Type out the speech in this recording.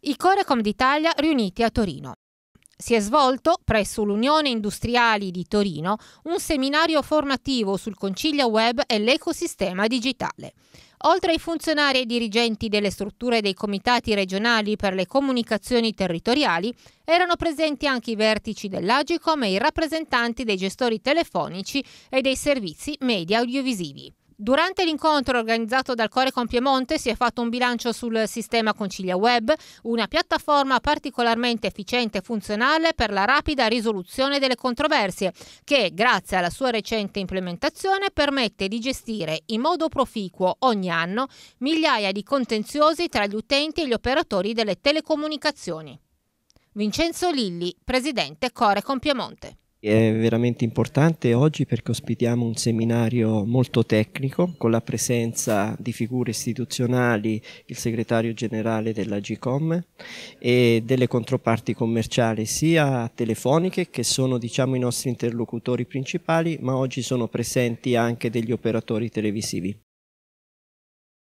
I Corecom d'Italia riuniti a Torino. Si è svolto presso l'Unione Industriali di Torino un seminario formativo sul Concilia Web e l'ecosistema digitale. Oltre ai funzionari e dirigenti delle strutture dei comitati regionali per le comunicazioni territoriali, erano presenti anche i vertici dell'Agicom e i rappresentanti dei gestori telefonici e dei servizi media audiovisivi. Durante l'incontro organizzato dal Corecon Piemonte si è fatto un bilancio sul sistema Concilia Web, una piattaforma particolarmente efficiente e funzionale per la rapida risoluzione delle controversie, che grazie alla sua recente implementazione permette di gestire in modo proficuo ogni anno migliaia di contenziosi tra gli utenti e gli operatori delle telecomunicazioni. Vincenzo Lilli, presidente Corecon Piemonte è veramente importante oggi perché ospitiamo un seminario molto tecnico con la presenza di figure istituzionali, il segretario generale della GCOM e delle controparti commerciali sia telefoniche che sono diciamo i nostri interlocutori principali ma oggi sono presenti anche degli operatori televisivi.